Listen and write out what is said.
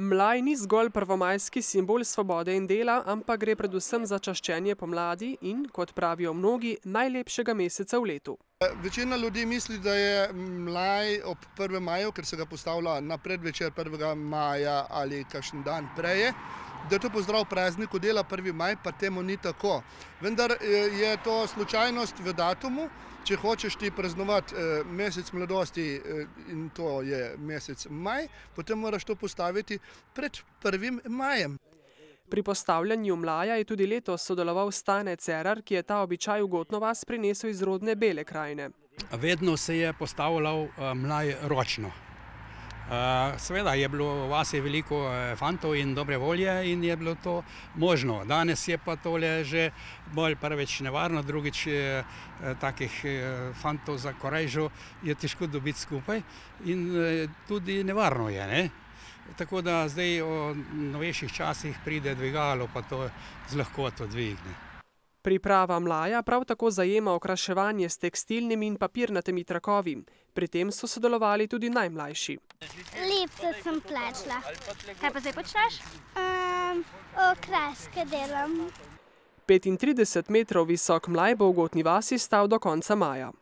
Mlaj ni zgolj prvomajski simbol svobode in dela, ampak gre predvsem za čaščenje pomladi in, kot pravijo mnogi, najlepšega meseca v letu. Večina ljudi misli, da je mlaj ob 1. maju, ker se ga postavlja na predvečer 1. maja ali kakšen dan preje, da je to pozdrav prazniku dela 1. maj, pa temu ni tako. Vendar eh, je to slučajnost v datumu, Če hočeš ti praznovati eh, mesec mladosti eh, in to je mesec maj, potem moraš to postaviti pred prvim majem. Pri postavljanju mlaja je tudi letos sodeloval Stane Cerar, ki je ta običaj v Gotnovas prinesel iz rodne bele krajine. Vedno se je postavljal eh, mlaj ročno. Eh, Sveda je bilo v vasi veliko eh, fantov in dobre volje in je bilo to možno. Danes je pa tole že bolj prveč nevarno, drugič eh, takih fantov za korejžo je težko dobiti skupaj in tudi nevarno je. Tako da zdaj o novejših časih pride dvigalo, pa to z lahkoto dvigne. Priprava mlaja prav tako zajema okraševanje s tekstilnimi in papirnatimi trakovi. Pri tem so sodelovali tudi najmlajši. Lepo sem plačla. Kaj pa zdaj počneš? Um, okraske delam. 35 metrov visok mlaj bo v Gotni vasi stal do konca maja.